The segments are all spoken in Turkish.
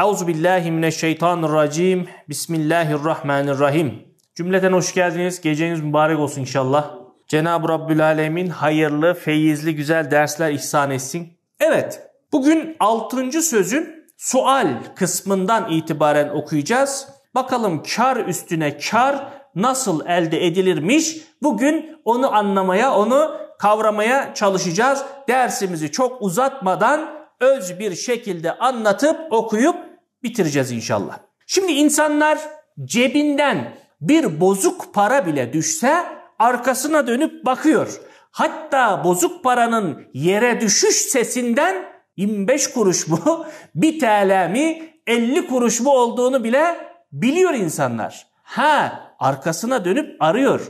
Euzu billahi mineşşeytanirracim. Bismillahirrahmanirrahim. Cümleten hoş geldiniz. Geceniz mübarek olsun inşallah. Cenab-ı Rabbül Alemin hayırlı, feyizli, güzel dersler ihsan etsin. Evet, bugün 6. sözün sual kısmından itibaren okuyacağız. Bakalım kar üstüne kar nasıl elde edilirmiş? Bugün onu anlamaya, onu kavramaya çalışacağız. Dersimizi çok uzatmadan öz bir şekilde anlatıp okuyup bitireceğiz inşallah. Şimdi insanlar cebinden bir bozuk para bile düşse arkasına dönüp bakıyor. Hatta bozuk paranın yere düşüş sesinden 25 kuruş mu, 1 TL mi, 50 kuruş mu olduğunu bile biliyor insanlar. Ha arkasına dönüp arıyor.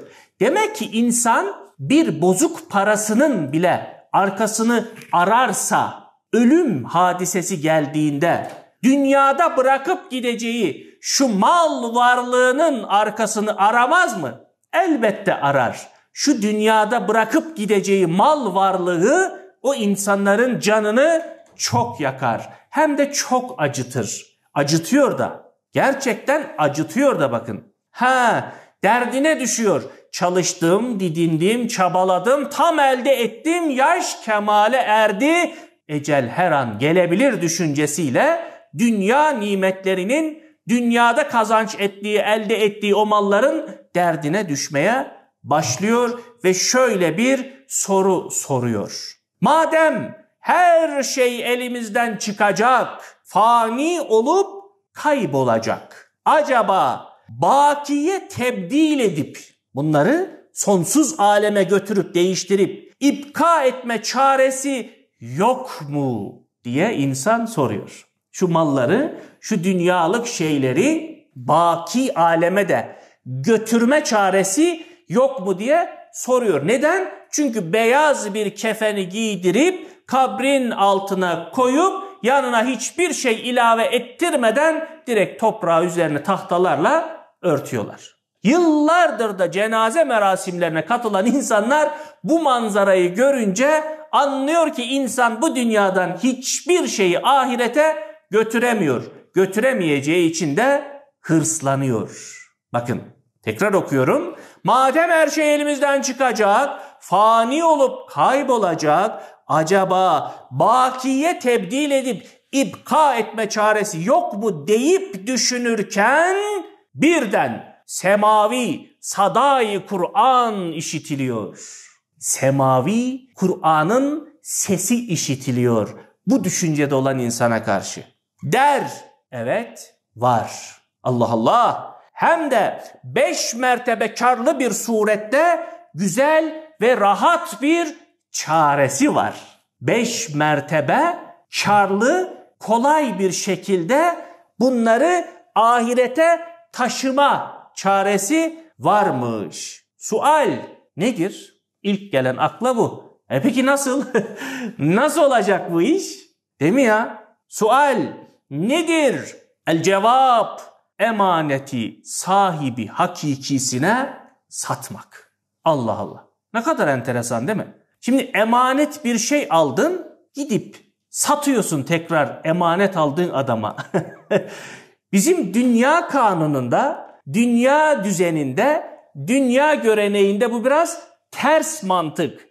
Demek ki insan bir bozuk parasının bile arkasını ararsa ölüm hadisesi geldiğinde dünyada bırakıp gideceği şu mal varlığının arkasını aramaz mı? Elbette arar. Şu dünyada bırakıp gideceği mal varlığı o insanların canını çok yakar. Hem de çok acıtır. Acıtıyor da. Gerçekten acıtıyor da bakın. Ha, derdine düşüyor. Çalıştım, didindim, çabaladım, tam elde ettim, yaş kemale erdi. Ecel her an gelebilir düşüncesiyle dünya nimetlerinin dünyada kazanç ettiği, elde ettiği o malların derdine düşmeye başlıyor ve şöyle bir soru soruyor. Madem her şey elimizden çıkacak, fani olup kaybolacak. Acaba bakiye tebdil edip bunları sonsuz aleme götürüp değiştirip ipka etme çaresi yok mu diye insan soruyor şu malları, şu dünyalık şeyleri baki aleme de götürme çaresi yok mu diye soruyor. Neden? Çünkü beyaz bir kefeni giydirip kabrin altına koyup yanına hiçbir şey ilave ettirmeden direkt toprağı üzerine tahtalarla örtüyorlar. Yıllardır da cenaze merasimlerine katılan insanlar bu manzarayı görünce anlıyor ki insan bu dünyadan hiçbir şeyi ahirete götüremiyor. Götüremeyeceği için de hırslanıyor. Bakın tekrar okuyorum. Madem her şey elimizden çıkacak, fani olup kaybolacak, acaba bakiye tebdil edip ibka etme çaresi yok mu deyip düşünürken birden semavi sadai Kur'an işitiliyor. Semavi Kur'an'ın sesi işitiliyor bu düşüncede olan insana karşı. Der. Evet var. Allah Allah. Hem de beş mertebe karlı bir surette güzel ve rahat bir çaresi var. Beş mertebe karlı kolay bir şekilde bunları ahirete taşıma çaresi varmış. Sual nedir? İlk gelen akla bu. E peki nasıl? nasıl olacak bu iş? Değil mi ya? Sual nedir? El cevap emaneti sahibi hakikisine satmak. Allah Allah. Ne kadar enteresan değil mi? Şimdi emanet bir şey aldın gidip satıyorsun tekrar emanet aldığın adama. Bizim dünya kanununda, dünya düzeninde, dünya göreneğinde bu biraz ters mantık.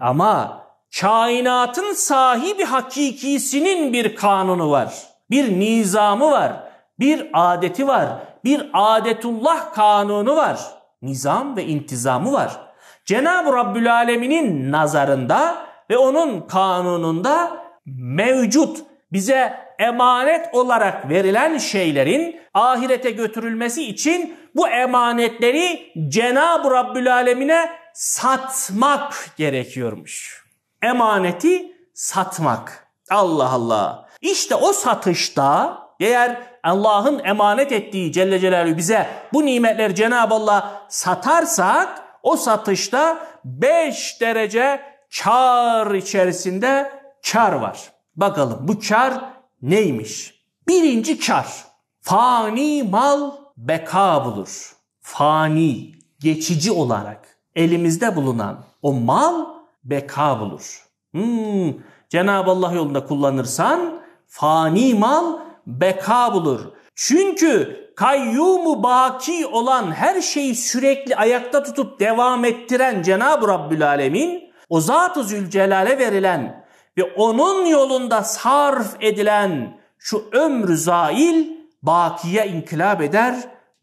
Ama kainatın sahibi hakikisinin bir kanunu var bir nizamı var, bir adeti var, bir adetullah kanunu var. Nizam ve intizamı var. Cenab-ı Rabbül Alemin'in nazarında ve onun kanununda mevcut bize emanet olarak verilen şeylerin ahirete götürülmesi için bu emanetleri Cenab-ı Rabbül Alemine satmak gerekiyormuş. Emaneti satmak. Allah Allah. İşte o satışta eğer Allah'ın emanet ettiği Celle Celaluhu bize bu nimetleri Cenab-ı Allah satarsak o satışta 5 derece kar içerisinde kar var. Bakalım bu kar neymiş? Birinci kar. Fani mal beka bulur. Fani, geçici olarak elimizde bulunan o mal beka bulur. Hmm, Cenab-ı Allah yolunda kullanırsan fani mal beka bulur. Çünkü kayyumu baki olan her şeyi sürekli ayakta tutup devam ettiren Cenab-ı Rabbül Alemin o Zat-ı Zülcelal'e verilen ve onun yolunda sarf edilen şu ömrü zail bakiye inkılap eder,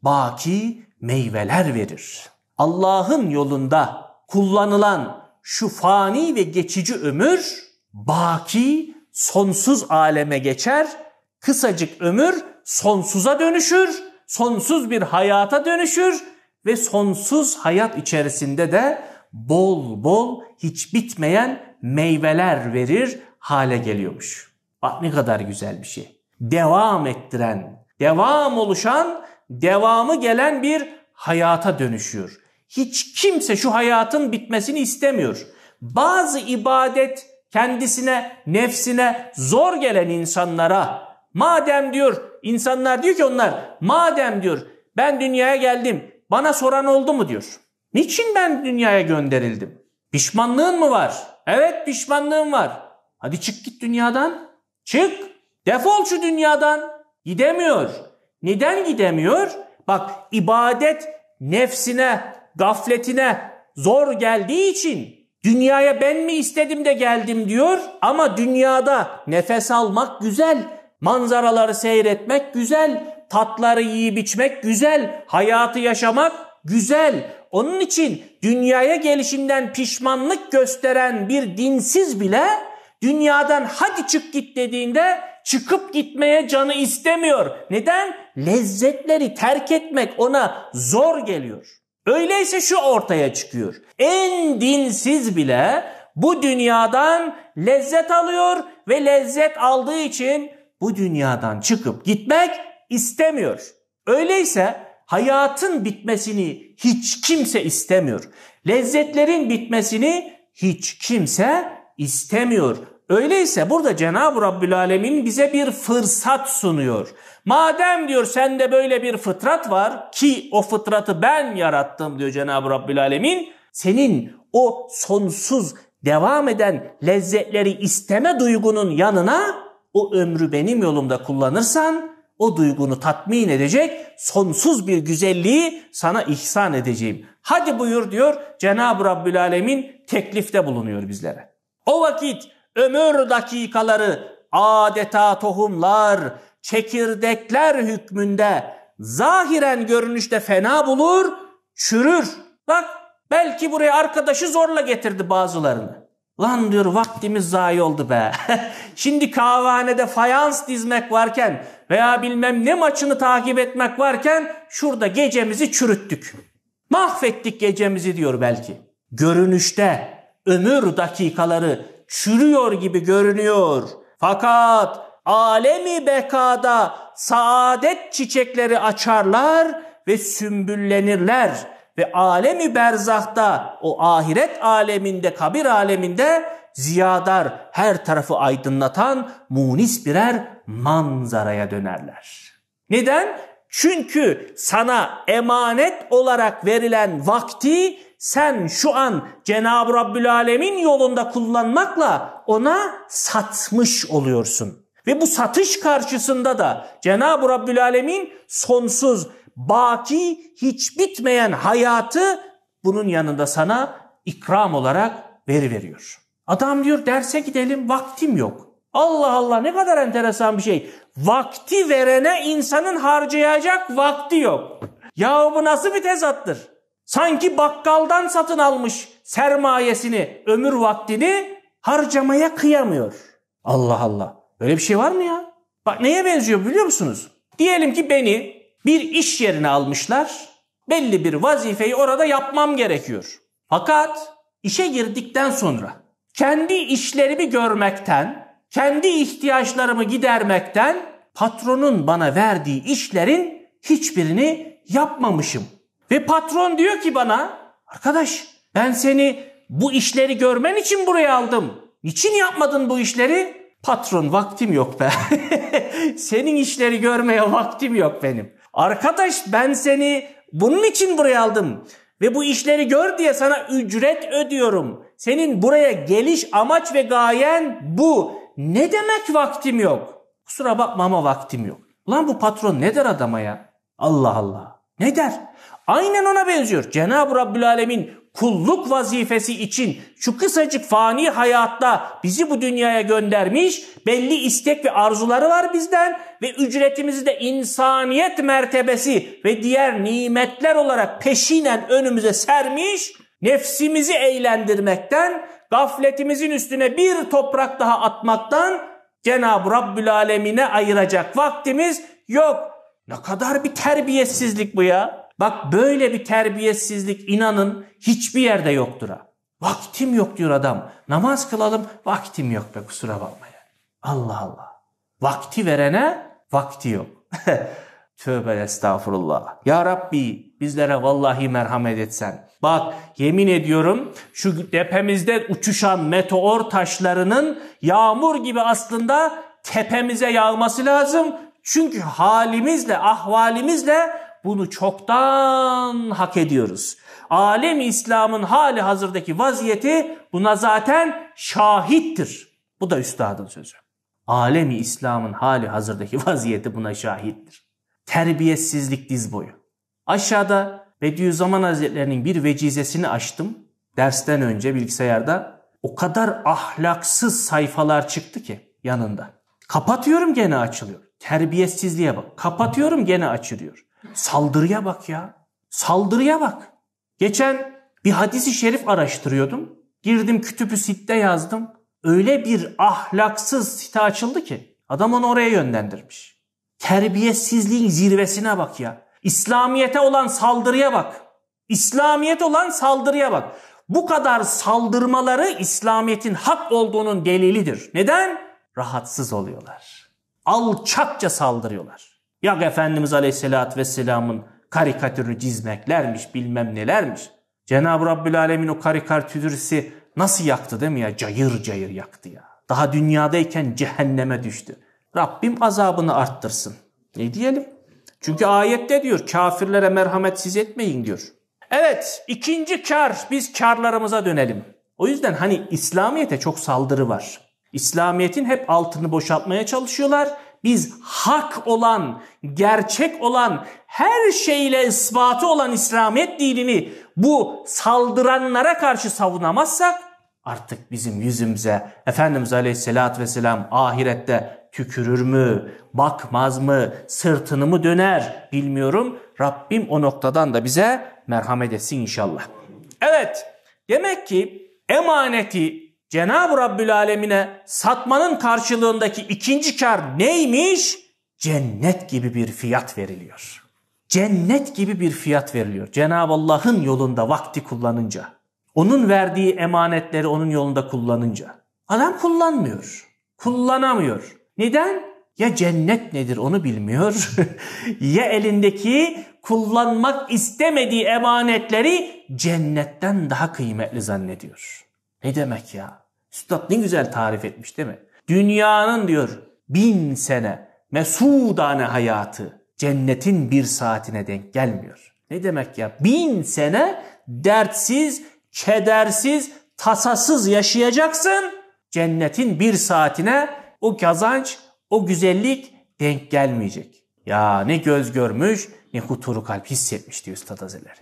baki meyveler verir. Allah'ın yolunda kullanılan şu fani ve geçici ömür baki sonsuz aleme geçer, kısacık ömür sonsuza dönüşür, sonsuz bir hayata dönüşür ve sonsuz hayat içerisinde de bol bol hiç bitmeyen meyveler verir hale geliyormuş. Bak ne kadar güzel bir şey. Devam ettiren, devam oluşan, devamı gelen bir hayata dönüşüyor. Hiç kimse şu hayatın bitmesini istemiyor. Bazı ibadet kendisine, nefsine zor gelen insanlara madem diyor insanlar diyor ki onlar madem diyor ben dünyaya geldim bana soran oldu mu diyor. Niçin ben dünyaya gönderildim? Pişmanlığın mı var? Evet pişmanlığım var. Hadi çık git dünyadan. Çık. Defol şu dünyadan. Gidemiyor. Neden gidemiyor? Bak ibadet nefsine, gafletine zor geldiği için Dünyaya ben mi istedim de geldim diyor ama dünyada nefes almak güzel, manzaraları seyretmek güzel, tatları yiyip içmek güzel, hayatı yaşamak güzel. Onun için dünyaya gelişinden pişmanlık gösteren bir dinsiz bile dünyadan hadi çık git dediğinde çıkıp gitmeye canı istemiyor. Neden? Lezzetleri terk etmek ona zor geliyor. Öyleyse şu ortaya çıkıyor. En dinsiz bile bu dünyadan lezzet alıyor ve lezzet aldığı için bu dünyadan çıkıp gitmek istemiyor. Öyleyse hayatın bitmesini hiç kimse istemiyor. Lezzetlerin bitmesini hiç kimse istemiyor. Öyleyse burada Cenab-ı Rabbül Alemin bize bir fırsat sunuyor. Madem diyor sende böyle bir fıtrat var ki o fıtratı ben yarattım diyor Cenab-ı Rabbül Alemin. Senin o sonsuz devam eden lezzetleri isteme duygunun yanına o ömrü benim yolumda kullanırsan o duygunu tatmin edecek sonsuz bir güzelliği sana ihsan edeceğim. Hadi buyur diyor Cenab-ı Rabbül Alemin teklifte bulunuyor bizlere. O vakit ömür dakikaları adeta tohumlar, çekirdekler hükmünde zahiren görünüşte fena bulur, çürür. Bak belki buraya arkadaşı zorla getirdi bazılarını. Lan diyor vaktimiz zayi oldu be. Şimdi kahvehanede fayans dizmek varken veya bilmem ne maçını takip etmek varken şurada gecemizi çürüttük. Mahvettik gecemizi diyor belki. Görünüşte ömür dakikaları çürüyor gibi görünüyor. Fakat alemi bekada saadet çiçekleri açarlar ve sümbüllenirler ve alemi berzahta o ahiret aleminde kabir aleminde ziyadar her tarafı aydınlatan munis birer manzaraya dönerler. Neden? Çünkü sana emanet olarak verilen vakti sen şu an Cenab-ı Rabbül Alemin yolunda kullanmakla ona satmış oluyorsun. Ve bu satış karşısında da Cenab-ı Rabbül Alemin sonsuz, baki, hiç bitmeyen hayatı bunun yanında sana ikram olarak veri veriyor. Adam diyor derse gidelim vaktim yok. Allah Allah ne kadar enteresan bir şey. Vakti verene insanın harcayacak vakti yok. Ya bu nasıl bir tezattır? Sanki bakkaldan satın almış sermayesini, ömür vaktini harcamaya kıyamıyor. Allah Allah. Böyle bir şey var mı ya? Bak neye benziyor biliyor musunuz? Diyelim ki beni bir iş yerine almışlar. Belli bir vazifeyi orada yapmam gerekiyor. Fakat işe girdikten sonra kendi işlerimi görmekten, kendi ihtiyaçlarımı gidermekten patronun bana verdiği işlerin hiçbirini yapmamışım. Ve patron diyor ki bana arkadaş ben seni bu işleri görmen için buraya aldım. Niçin yapmadın bu işleri? Patron vaktim yok be. Senin işleri görmeye vaktim yok benim. Arkadaş ben seni bunun için buraya aldım. Ve bu işleri gör diye sana ücret ödüyorum. Senin buraya geliş amaç ve gayen bu. Ne demek vaktim yok? Kusura bakma ama vaktim yok. Lan bu patron ne der adama ya? Allah Allah. Ne der? Aynen ona benziyor. Cenab-ı Rabbül Alemin kulluk vazifesi için şu kısacık fani hayatta bizi bu dünyaya göndermiş. Belli istek ve arzuları var bizden ve ücretimizi de insaniyet mertebesi ve diğer nimetler olarak peşinen önümüze sermiş. Nefsimizi eğlendirmekten, gafletimizin üstüne bir toprak daha atmaktan Cenab-ı Rabbül Alemine ayıracak vaktimiz yok. Ne kadar bir terbiyesizlik bu ya. Bak böyle bir terbiyesizlik inanın hiçbir yerde yoktur ha. Vaktim yok diyor adam. Namaz kılalım vaktim yok be kusura bakma ya. Allah Allah. Vakti verene vakti yok. Tövbe estağfurullah. Ya Rabbi bizlere vallahi merhamet etsen. Bak yemin ediyorum şu tepemizde uçuşan meteor taşlarının yağmur gibi aslında tepemize yağması lazım çünkü halimizle, ahvalimizle bunu çoktan hak ediyoruz. Alem İslam'ın hali hazırdaki vaziyeti buna zaten şahittir. Bu da üstadın sözü. Alemi İslam'ın hali hazırdaki vaziyeti buna şahittir. Terbiyesizlik diz boyu. Aşağıda Bediüzzaman Hazretlerinin bir vecizesini açtım. Dersten önce bilgisayarda o kadar ahlaksız sayfalar çıktı ki yanında. Kapatıyorum gene açılıyor. Terbiyesizliğe bak. Kapatıyorum gene açılıyor. Saldırıya bak ya. Saldırıya bak. Geçen bir hadisi şerif araştırıyordum. Girdim kütübü sitte yazdım. Öyle bir ahlaksız site açıldı ki adam onu oraya yönlendirmiş. Terbiyesizliğin zirvesine bak ya. İslamiyete olan saldırıya bak. İslamiyet olan saldırıya bak. Bu kadar saldırmaları İslamiyet'in hak olduğunun delilidir. Neden? Rahatsız oluyorlar alçakça saldırıyorlar. Ya Efendimiz Aleyhisselatü Vesselam'ın karikatürünü çizmeklermiş bilmem nelermiş. Cenab-ı Rabbül Alemin o karikatürüsü nasıl yaktı değil mi ya? Cayır cayır yaktı ya. Daha dünyadayken cehenneme düştü. Rabbim azabını arttırsın. Ne diyelim? Çünkü ayette diyor kafirlere merhametsiz etmeyin diyor. Evet ikinci kar biz karlarımıza dönelim. O yüzden hani İslamiyet'e çok saldırı var. İslamiyet'in hep altını boşaltmaya çalışıyorlar. Biz hak olan, gerçek olan, her şeyle ispatı olan İslamiyet dinini bu saldıranlara karşı savunamazsak artık bizim yüzümüze Efendimiz Aleyhisselatü Vesselam ahirette tükürür mü, bakmaz mı, sırtını mı döner bilmiyorum. Rabbim o noktadan da bize merhamet etsin inşallah. Evet demek ki emaneti Cenab-ı Rabbül Alemine satmanın karşılığındaki ikinci kar neymiş? Cennet gibi bir fiyat veriliyor. Cennet gibi bir fiyat veriliyor. Cenab-ı Allah'ın yolunda vakti kullanınca. Onun verdiği emanetleri onun yolunda kullanınca. Adam kullanmıyor. Kullanamıyor. Neden? Ya cennet nedir onu bilmiyor ya elindeki kullanmak istemediği emanetleri cennetten daha kıymetli zannediyor. Ne demek ya? Üstad ne güzel tarif etmiş değil mi? Dünyanın diyor bin sene mesudane hayatı cennetin bir saatine denk gelmiyor. Ne demek ya? Bin sene dertsiz, kedersiz, tasasız yaşayacaksın. Cennetin bir saatine o kazanç, o güzellik denk gelmeyecek. Ya ne göz görmüş ne huturu kalp hissetmiş diyor Üstad Hazretleri.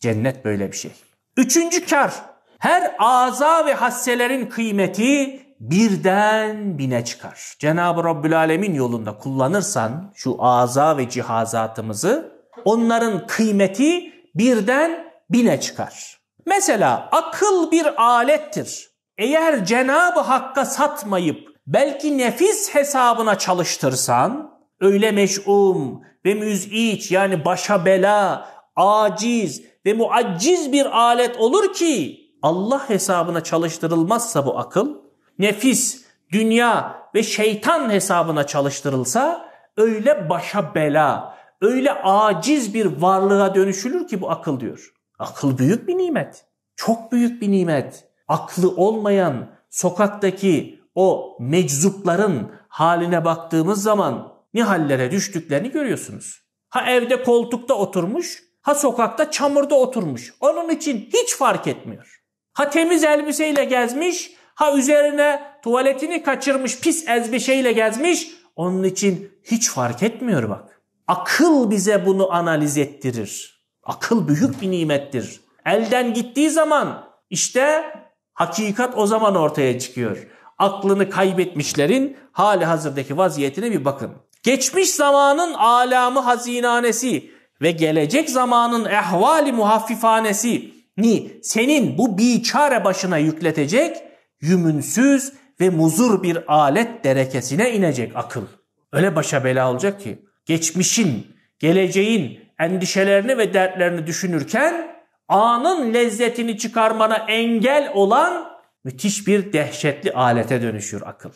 Cennet böyle bir şey. Üçüncü kar her aza ve hasselerin kıymeti birden bine çıkar. Cenab-ı Rabbül Alemin yolunda kullanırsan şu aza ve cihazatımızı onların kıymeti birden bine çıkar. Mesela akıl bir alettir. Eğer Cenab-ı Hakk'a satmayıp belki nefis hesabına çalıştırsan öyle meş'um ve müz'iç yani başa bela, aciz ve muacciz bir alet olur ki Allah hesabına çalıştırılmazsa bu akıl, nefis, dünya ve şeytan hesabına çalıştırılsa öyle başa bela, öyle aciz bir varlığa dönüşülür ki bu akıl diyor. Akıl büyük bir nimet. Çok büyük bir nimet. Aklı olmayan sokaktaki o meczupların haline baktığımız zaman ne hallere düştüklerini görüyorsunuz. Ha evde koltukta oturmuş, ha sokakta çamurda oturmuş. Onun için hiç fark etmiyor. Ha temiz elbiseyle gezmiş, ha üzerine tuvaletini kaçırmış pis elbiseyle gezmiş. Onun için hiç fark etmiyor bak. Akıl bize bunu analiz ettirir. Akıl büyük bir nimettir. Elden gittiği zaman işte hakikat o zaman ortaya çıkıyor. Aklını kaybetmişlerin hali hazırdaki vaziyetine bir bakın. Geçmiş zamanın alamı hazinanesi ve gelecek zamanın ehvali muhaffifanesi ni senin bu biçare başına yükletecek yümünsüz ve muzur bir alet derekesine inecek akıl. Öyle başa bela olacak ki geçmişin, geleceğin endişelerini ve dertlerini düşünürken anın lezzetini çıkarmana engel olan müthiş bir dehşetli alete dönüşür akıl.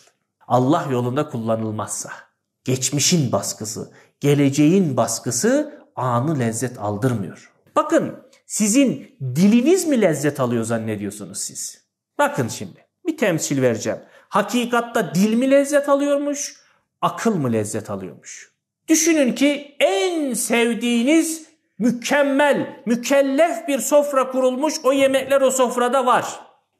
Allah yolunda kullanılmazsa. Geçmişin baskısı, geleceğin baskısı anı lezzet aldırmıyor. Bakın sizin diliniz mi lezzet alıyor zannediyorsunuz siz? Bakın şimdi bir temsil vereceğim. Hakikatta dil mi lezzet alıyormuş, akıl mı lezzet alıyormuş? Düşünün ki en sevdiğiniz mükemmel, mükellef bir sofra kurulmuş, o yemekler o sofrada var.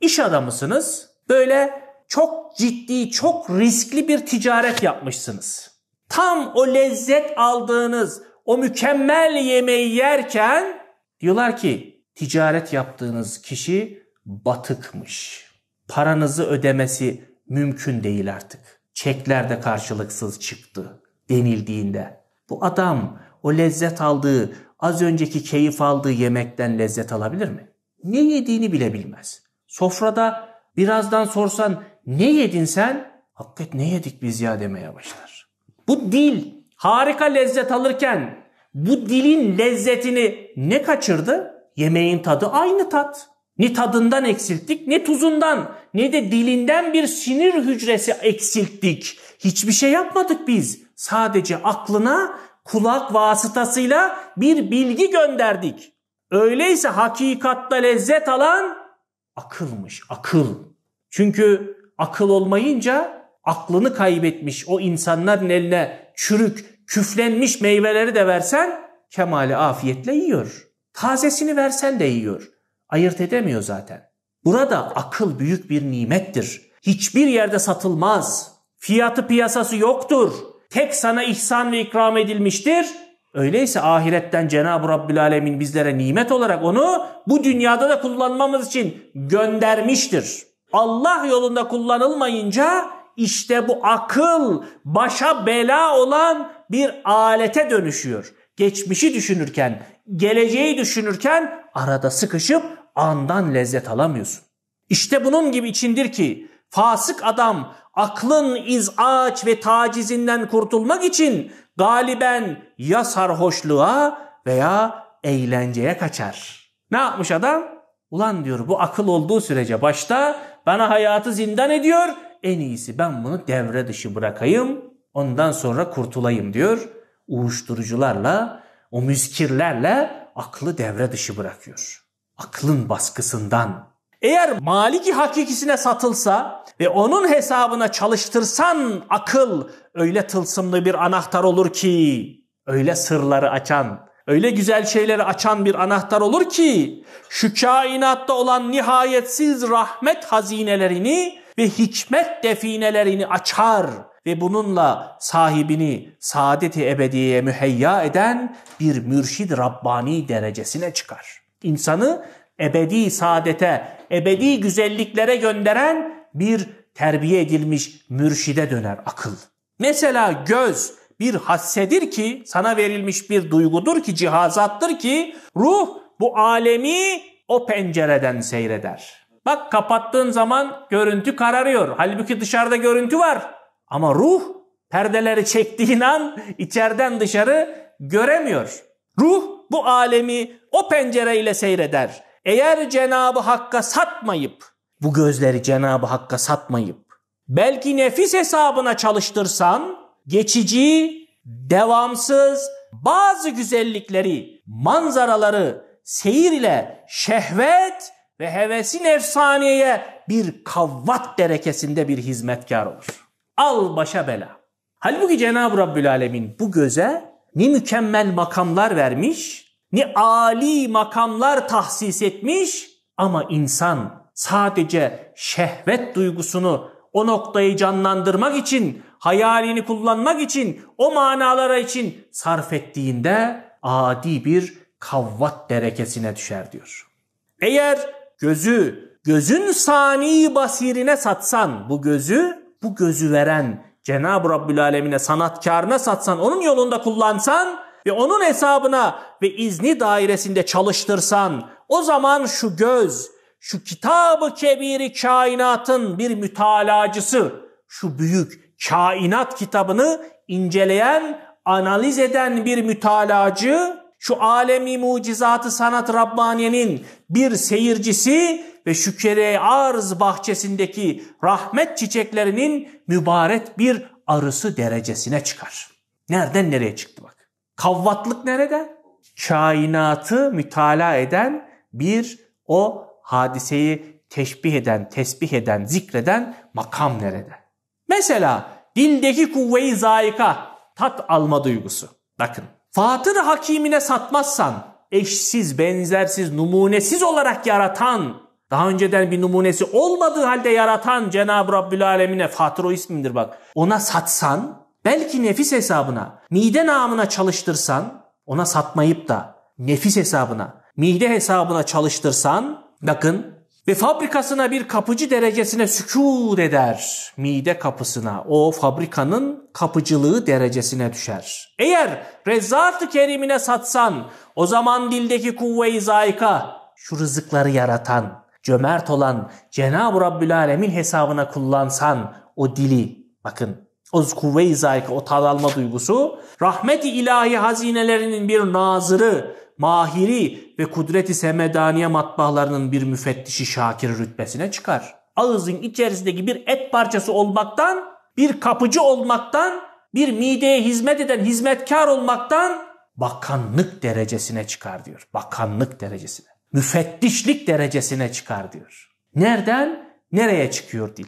İş adamısınız, böyle çok ciddi, çok riskli bir ticaret yapmışsınız. Tam o lezzet aldığınız, o mükemmel yemeği yerken Diyorlar ki ticaret yaptığınız kişi batıkmış. Paranızı ödemesi mümkün değil artık. Çekler de karşılıksız çıktı denildiğinde. Bu adam o lezzet aldığı, az önceki keyif aldığı yemekten lezzet alabilir mi? Ne yediğini bile bilmez. Sofrada birazdan sorsan ne yedin sen? Hakikat ne yedik biz ya demeye başlar. Bu dil harika lezzet alırken bu dilin lezzetini ne kaçırdı? Yemeğin tadı aynı tat. Ne tadından eksilttik ne tuzundan ne de dilinden bir sinir hücresi eksilttik. Hiçbir şey yapmadık biz. Sadece aklına kulak vasıtasıyla bir bilgi gönderdik. Öyleyse hakikatta lezzet alan akılmış, akıl. Çünkü akıl olmayınca aklını kaybetmiş o insanların eline çürük, küflenmiş meyveleri de versen kemali afiyetle yiyor. Tazesini versen de yiyor. Ayırt edemiyor zaten. Burada akıl büyük bir nimettir. Hiçbir yerde satılmaz. Fiyatı piyasası yoktur. Tek sana ihsan ve ikram edilmiştir. Öyleyse ahiretten Cenab-ı Rabbül Alemin bizlere nimet olarak onu bu dünyada da kullanmamız için göndermiştir. Allah yolunda kullanılmayınca işte bu akıl başa bela olan bir alete dönüşüyor. Geçmişi düşünürken, geleceği düşünürken arada sıkışıp andan lezzet alamıyorsun. İşte bunun gibi içindir ki fasık adam aklın izaç ve tacizinden kurtulmak için galiben ya sarhoşluğa veya eğlenceye kaçar. Ne yapmış adam? Ulan diyor bu akıl olduğu sürece başta bana hayatı zindan ediyor. En iyisi ben bunu devre dışı bırakayım Ondan sonra kurtulayım diyor. Uğuşturucularla, o müzkirlerle aklı devre dışı bırakıyor. Aklın baskısından. Eğer maliki hakikisine satılsa ve onun hesabına çalıştırsan akıl öyle tılsımlı bir anahtar olur ki, öyle sırları açan, öyle güzel şeyleri açan bir anahtar olur ki, şu kainatta olan nihayetsiz rahmet hazinelerini ve hikmet definelerini açar ve bununla sahibini saadeti ebediye müheyya eden bir mürşid Rabbani derecesine çıkar. İnsanı ebedi saadete, ebedi güzelliklere gönderen bir terbiye edilmiş mürşide döner akıl. Mesela göz bir hassedir ki sana verilmiş bir duygudur ki cihazattır ki ruh bu alemi o pencereden seyreder. Bak kapattığın zaman görüntü kararıyor. Halbuki dışarıda görüntü var. Ama ruh perdeleri çektiğin an içeriden dışarı göremiyor. Ruh bu alemi o pencereyle seyreder. Eğer Cenabı Hakk'a satmayıp bu gözleri Cenabı Hakk'a satmayıp belki nefis hesabına çalıştırsan geçici, devamsız bazı güzellikleri, manzaraları seyir ile şehvet ve hevesi nefsaniyeye bir kavvat derekesinde bir hizmetkar olur. Al başa bela. Halbuki Cenab-ı Rabbül Alemin bu göze ne mükemmel makamlar vermiş, ne âli makamlar tahsis etmiş ama insan sadece şehvet duygusunu o noktayı canlandırmak için, hayalini kullanmak için, o manalara için sarf ettiğinde adi bir kavvat derekesine düşer diyor. Eğer gözü gözün sani basirine satsan bu gözü bu gözü veren Cenab-ı Rabbül Alemine sanatkarına satsan, onun yolunda kullansan ve onun hesabına ve izni dairesinde çalıştırsan o zaman şu göz, şu kitabı kebiri kainatın bir mütalacısı, şu büyük kainat kitabını inceleyen, analiz eden bir mütalacı, şu alemi mucizatı sanat Rabbaniye'nin bir seyircisi ve şükere arz bahçesindeki rahmet çiçeklerinin mübaret bir arısı derecesine çıkar. Nereden nereye çıktı bak. Kavvatlık nerede? Kainatı mütala eden bir o hadiseyi teşbih eden, tesbih eden, zikreden makam nerede? Mesela dildeki kuvve-i zayika, tat alma duygusu. Bakın Fatır hakimine satmazsan eşsiz, benzersiz, numunesiz olarak yaratan daha önceden bir numunesi olmadığı halde yaratan Cenab-ı Rabbül Alemine Fatır o ismindir bak. Ona satsan belki nefis hesabına mide namına çalıştırsan ona satmayıp da nefis hesabına mide hesabına çalıştırsan bakın ve fabrikasına bir kapıcı derecesine sükût eder. Mide kapısına, o fabrikanın kapıcılığı derecesine düşer. Eğer Rezzat-ı Kerim'ine satsan, o zaman dildeki kuvve-i zayika, şu rızıkları yaratan, cömert olan Cenab-ı Rabbül Alemin hesabına kullansan o dili bakın o kuvve-i zayika o tadalma duygusu rahmet-i ilahi hazinelerinin bir nazırı, mahiri ve kudreti semedaniye matbaalarının bir müfettişi şakir rütbesine çıkar. Ağızın içerisindeki bir et parçası olmaktan, bir kapıcı olmaktan, bir mideye hizmet eden hizmetkar olmaktan bakanlık derecesine çıkar diyor. Bakanlık derecesine müfettişlik derecesine çıkar diyor. Nereden nereye çıkıyor dil?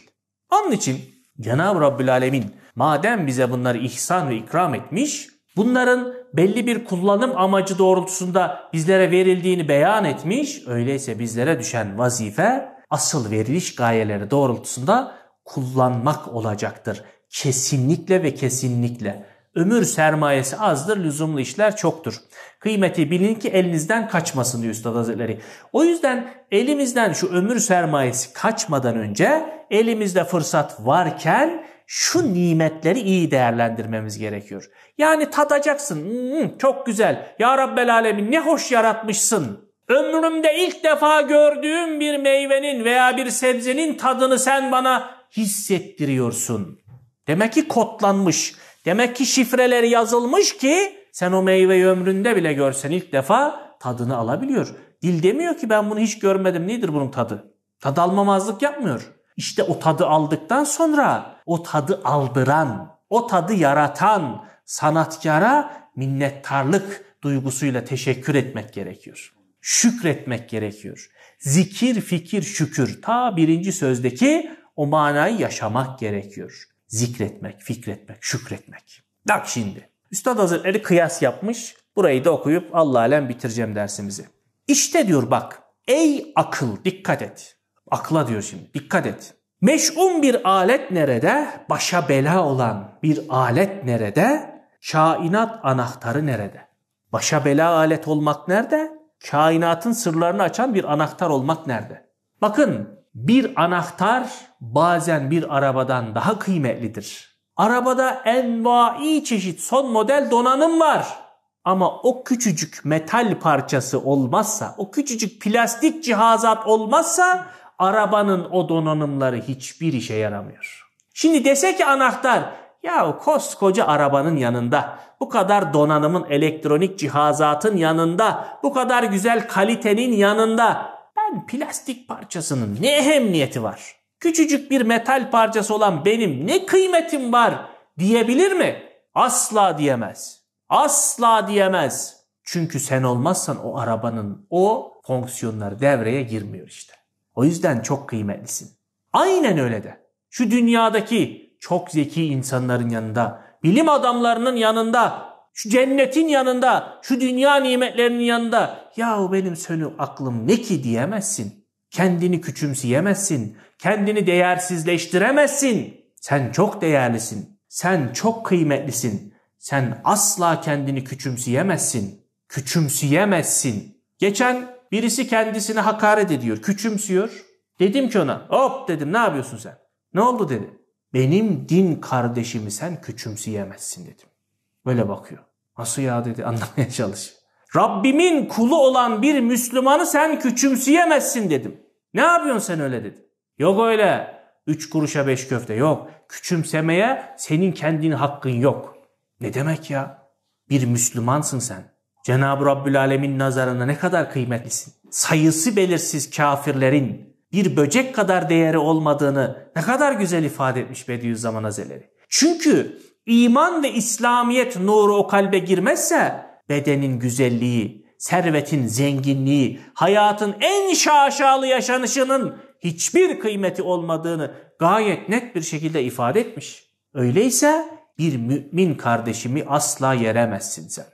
Onun için Cenab-ı Rabbül Alemin madem bize bunları ihsan ve ikram etmiş, bunların belli bir kullanım amacı doğrultusunda bizlere verildiğini beyan etmiş, öyleyse bizlere düşen vazife asıl veriliş gayeleri doğrultusunda kullanmak olacaktır. Kesinlikle ve kesinlikle. Ömür sermayesi azdır, lüzumlu işler çoktur. Kıymeti bilin ki elinizden kaçmasın diyor Üstad Hazretleri. O yüzden elimizden şu ömür sermayesi kaçmadan önce elimizde fırsat varken şu nimetleri iyi değerlendirmemiz gerekiyor. Yani tadacaksın. Hmm, hmm çok güzel. Ya Rabbel Alemin ne hoş yaratmışsın. Ömrümde ilk defa gördüğüm bir meyvenin veya bir sebzenin tadını sen bana hissettiriyorsun. Demek ki kotlanmış. Demek ki şifreleri yazılmış ki sen o meyveyi ömründe bile görsen ilk defa tadını alabiliyor. Dil demiyor ki ben bunu hiç görmedim nedir bunun tadı? Tad almamazlık yapmıyor. İşte o tadı aldıktan sonra o tadı aldıran, o tadı yaratan sanatkara minnettarlık duygusuyla teşekkür etmek gerekiyor. Şükretmek gerekiyor. Zikir, fikir, şükür ta birinci sözdeki o manayı yaşamak gerekiyor zikretmek, fikretmek, şükretmek. Bak şimdi. Üstad Hazretleri kıyas yapmış. Burayı da okuyup Allah alem bitireceğim dersimizi. İşte diyor bak. Ey akıl dikkat et. Akla diyor şimdi dikkat et. Meş'un bir alet nerede? Başa bela olan bir alet nerede? Kainat anahtarı nerede? Başa bela alet olmak nerede? Kainatın sırlarını açan bir anahtar olmak nerede? Bakın bir anahtar bazen bir arabadan daha kıymetlidir. Arabada envai çeşit son model donanım var. Ama o küçücük metal parçası olmazsa, o küçücük plastik cihazat olmazsa arabanın o donanımları hiçbir işe yaramıyor. Şimdi dese ki anahtar ya koskoca arabanın yanında, bu kadar donanımın elektronik cihazatın yanında, bu kadar güzel kalitenin yanında ben plastik parçasının ne ehemmiyeti var? Küçücük bir metal parçası olan benim ne kıymetim var diyebilir mi? Asla diyemez. Asla diyemez. Çünkü sen olmazsan o arabanın o fonksiyonları devreye girmiyor işte. O yüzden çok kıymetlisin. Aynen öyle de. Şu dünyadaki çok zeki insanların yanında, bilim adamlarının yanında şu cennetin yanında, şu dünya nimetlerinin yanında yahu benim sönü aklım ne ki diyemezsin. Kendini küçümseyemezsin. Kendini değersizleştiremezsin. Sen çok değerlisin. Sen çok kıymetlisin. Sen asla kendini küçümseyemezsin. Küçümseyemezsin. Geçen birisi kendisine hakaret ediyor, küçümsüyor. Dedim ki ona hop dedim ne yapıyorsun sen? Ne oldu dedi. Benim din kardeşimi sen küçümseyemezsin dedim. Böyle bakıyor. Nasıl ya dedi anlamaya çalışıyor. Rabbimin kulu olan bir Müslümanı sen küçümseyemezsin dedim. Ne yapıyorsun sen öyle dedi. Yok öyle. Üç kuruşa beş köfte yok. Küçümsemeye senin kendini hakkın yok. Ne demek ya? Bir Müslümansın sen. Cenab-ı Rabbül Alemin nazarında ne kadar kıymetlisin. Sayısı belirsiz kafirlerin bir böcek kadar değeri olmadığını ne kadar güzel ifade etmiş Bediüzzaman Hazretleri. Çünkü iman ve İslamiyet nuru o kalbe girmezse bedenin güzelliği, servetin zenginliği, hayatın en şaşalı yaşanışının hiçbir kıymeti olmadığını gayet net bir şekilde ifade etmiş. Öyleyse bir mümin kardeşimi asla yeremezsin sen.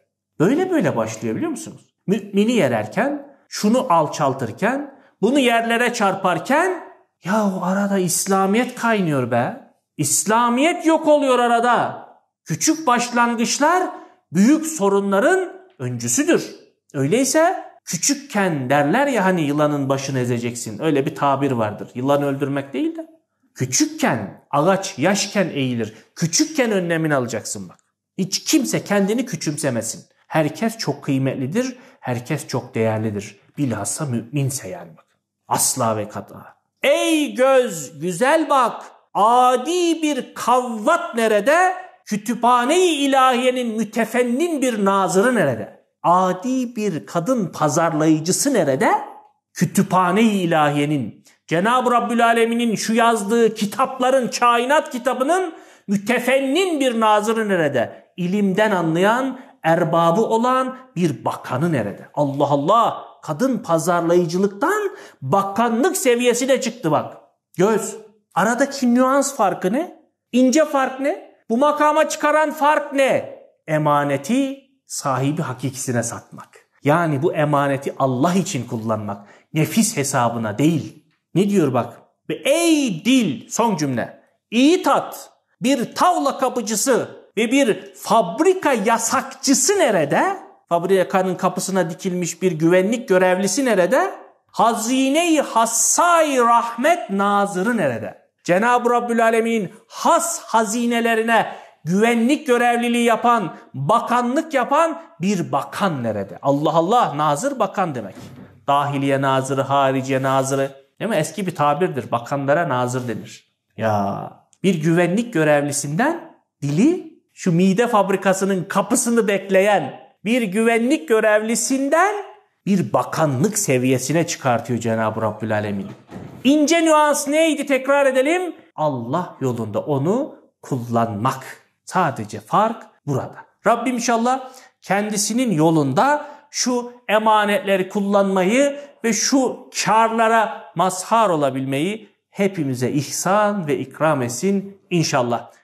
Böyle böyle başlıyor biliyor musunuz? Mümini yererken, şunu alçaltırken, bunu yerlere çarparken ya o arada İslamiyet kaynıyor be. İslamiyet yok oluyor arada. Küçük başlangıçlar büyük sorunların öncüsüdür. Öyleyse küçükken derler ya hani yılanın başını ezeceksin. Öyle bir tabir vardır. Yılan öldürmek değil de. Küçükken ağaç yaşken eğilir. Küçükken önlemini alacaksın bak. Hiç kimse kendini küçümsemesin. Herkes çok kıymetlidir. Herkes çok değerlidir. Bilhassa müminse yani bak. Asla ve kata. Ey göz güzel bak adi bir kavvat nerede? Kütüphane-i ilahiyenin mütefennin bir nazırı nerede? Adi bir kadın pazarlayıcısı nerede? Kütüphane-i ilahiyenin, Cenab-ı Rabbül Alemin'in şu yazdığı kitapların, kainat kitabının mütefennin bir nazırı nerede? İlimden anlayan, erbabı olan bir bakanı nerede? Allah Allah! Kadın pazarlayıcılıktan bakanlık seviyesine çıktı bak. Göz, Aradaki nüans farkı ne? İnce fark ne? Bu makama çıkaran fark ne? Emaneti sahibi hakikisine satmak. Yani bu emaneti Allah için kullanmak. Nefis hesabına değil. Ne diyor bak? Ve ey dil son cümle. İyi tat bir tavla kapıcısı ve bir fabrika yasakçısı nerede? Fabrikanın kapısına dikilmiş bir güvenlik görevlisi nerede? Hazine-i hassay rahmet nazırı nerede? Cenab-ı Rabbül Alemin has hazinelerine güvenlik görevliliği yapan, bakanlık yapan bir bakan nerede? Allah Allah nazır bakan demek. Dahiliye nazırı, hariciye nazırı. Değil mi? Eski bir tabirdir. Bakanlara nazır denir. Ya bir güvenlik görevlisinden dili şu mide fabrikasının kapısını bekleyen bir güvenlik görevlisinden bir bakanlık seviyesine çıkartıyor Cenab-ı Rabbül Alemin. İnce nüans neydi tekrar edelim? Allah yolunda onu kullanmak. Sadece fark burada. Rabbim inşallah kendisinin yolunda şu emanetleri kullanmayı ve şu karlara mazhar olabilmeyi hepimize ihsan ve ikram etsin inşallah.